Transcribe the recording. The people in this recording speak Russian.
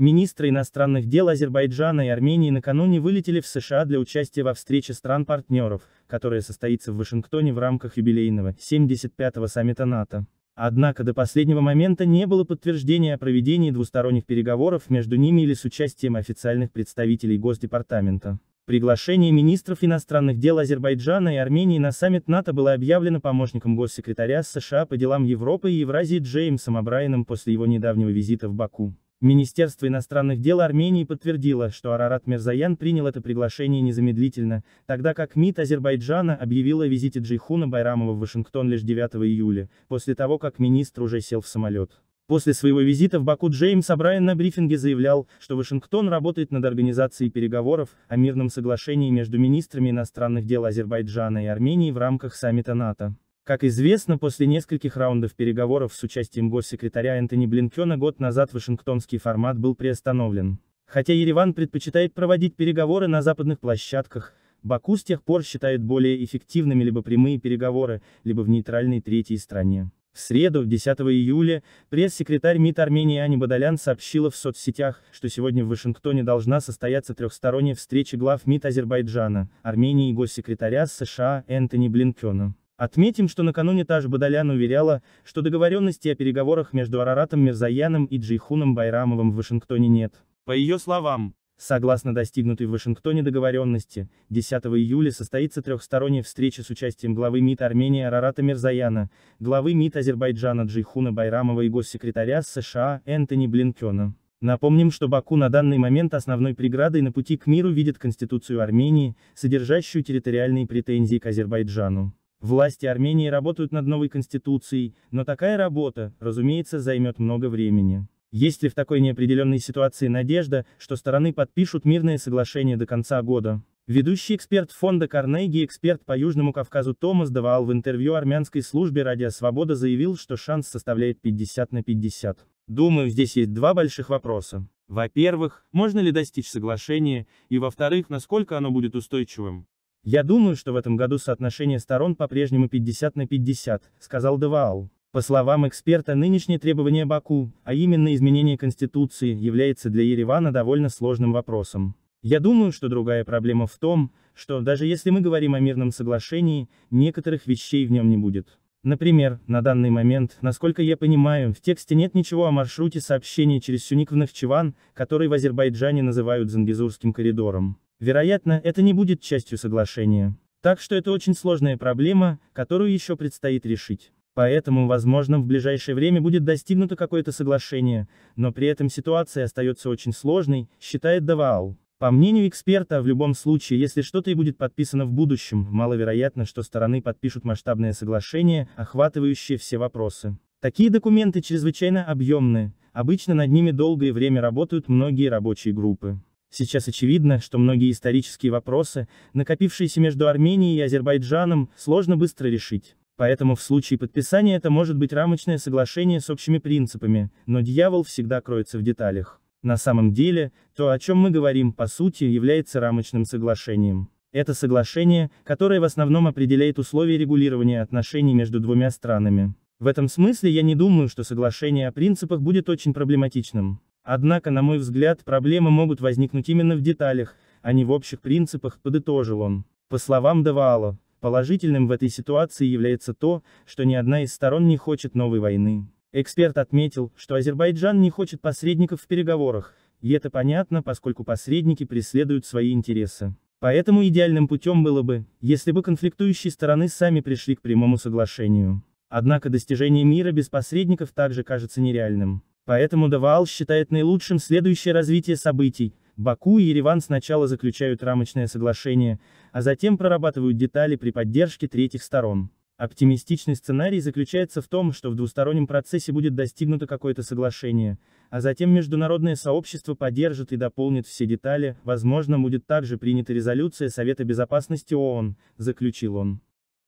Министры иностранных дел Азербайджана и Армении накануне вылетели в США для участия во встрече стран-партнеров, которая состоится в Вашингтоне в рамках юбилейного 75-го саммита НАТО. Однако до последнего момента не было подтверждения о проведении двусторонних переговоров между ними или с участием официальных представителей Госдепартамента. Приглашение министров иностранных дел Азербайджана и Армении на саммит НАТО было объявлено помощником госсекретаря США по делам Европы и Евразии Джеймсом Абрайаном после его недавнего визита в Баку. Министерство иностранных дел Армении подтвердило, что Арарат Мирзаян принял это приглашение незамедлительно, тогда как МИД Азербайджана объявил о визите Джейхуна Байрамова в Вашингтон лишь 9 июля, после того как министр уже сел в самолет. После своего визита в Баку Джеймс Абрайан на брифинге заявлял, что Вашингтон работает над организацией переговоров о мирном соглашении между министрами иностранных дел Азербайджана и Армении в рамках саммита НАТО. Как известно, после нескольких раундов переговоров с участием госсекретаря Энтони Блинкена год назад вашингтонский формат был приостановлен. Хотя Ереван предпочитает проводить переговоры на западных площадках, Баку с тех пор считает более эффективными либо прямые переговоры, либо в нейтральной третьей стране. В среду, 10 июля, пресс-секретарь МИД Армении Ани Бадалян сообщила в соцсетях, что сегодня в Вашингтоне должна состояться трехсторонняя встреча глав МИД Азербайджана, Армении и госсекретаря США Энтони Блинкена. Отметим, что накануне Таш Бадалян уверяла, что договоренности о переговорах между Араратом Мирзаяном и Джейхуном Байрамовым в Вашингтоне нет. По ее словам, согласно достигнутой в Вашингтоне договоренности, 10 июля состоится трехсторонняя встреча с участием главы МИД Армении Арарата Мирзаяна, главы МИД Азербайджана Джейхуна Байрамова и госсекретаря США Энтони Блинкена. Напомним, что Баку на данный момент основной преградой на пути к миру видит Конституцию Армении, содержащую территориальные претензии к Азербайджану. Власти Армении работают над новой конституцией, но такая работа, разумеется, займет много времени. Есть ли в такой неопределенной ситуации надежда, что стороны подпишут мирное соглашение до конца года? Ведущий эксперт фонда Карнеги и эксперт по Южному Кавказу Томас давал в интервью армянской службе «Радио Свобода» заявил, что шанс составляет 50 на 50. Думаю, здесь есть два больших вопроса. Во-первых, можно ли достичь соглашения, и во-вторых, насколько оно будет устойчивым. Я думаю, что в этом году соотношение сторон по-прежнему 50 на 50, сказал Деваал. По словам эксперта, нынешнее требование Баку, а именно изменение Конституции, является для Еревана довольно сложным вопросом. Я думаю, что другая проблема в том, что даже если мы говорим о мирном соглашении, некоторых вещей в нем не будет. Например, на данный момент, насколько я понимаю, в тексте нет ничего о маршруте сообщения через Сюник в Нахчеван, который в Азербайджане называют Занбизурским коридором. Вероятно, это не будет частью соглашения. Так что это очень сложная проблема, которую еще предстоит решить. Поэтому, возможно, в ближайшее время будет достигнуто какое-то соглашение, но при этом ситуация остается очень сложной, считает Даваал. По мнению эксперта, в любом случае, если что-то и будет подписано в будущем, маловероятно, что стороны подпишут масштабное соглашение, охватывающее все вопросы. Такие документы чрезвычайно объемны, обычно над ними долгое время работают многие рабочие группы. Сейчас очевидно, что многие исторические вопросы, накопившиеся между Арменией и Азербайджаном, сложно быстро решить. Поэтому в случае подписания это может быть рамочное соглашение с общими принципами, но дьявол всегда кроется в деталях. На самом деле, то, о чем мы говорим, по сути, является рамочным соглашением. Это соглашение, которое в основном определяет условия регулирования отношений между двумя странами. В этом смысле я не думаю, что соглашение о принципах будет очень проблематичным. Однако, на мой взгляд, проблемы могут возникнуть именно в деталях, а не в общих принципах, подытожил он. По словам Деваало, положительным в этой ситуации является то, что ни одна из сторон не хочет новой войны. Эксперт отметил, что Азербайджан не хочет посредников в переговорах, и это понятно, поскольку посредники преследуют свои интересы. Поэтому идеальным путем было бы, если бы конфликтующие стороны сами пришли к прямому соглашению. Однако достижение мира без посредников также кажется нереальным. Поэтому Давал считает наилучшим следующее развитие событий. Баку и Ереван сначала заключают рамочное соглашение, а затем прорабатывают детали при поддержке третьих сторон. Оптимистичный сценарий заключается в том, что в двустороннем процессе будет достигнуто какое-то соглашение, а затем международное сообщество поддержит и дополнит все детали, возможно будет также принята резолюция Совета Безопасности ООН, заключил он.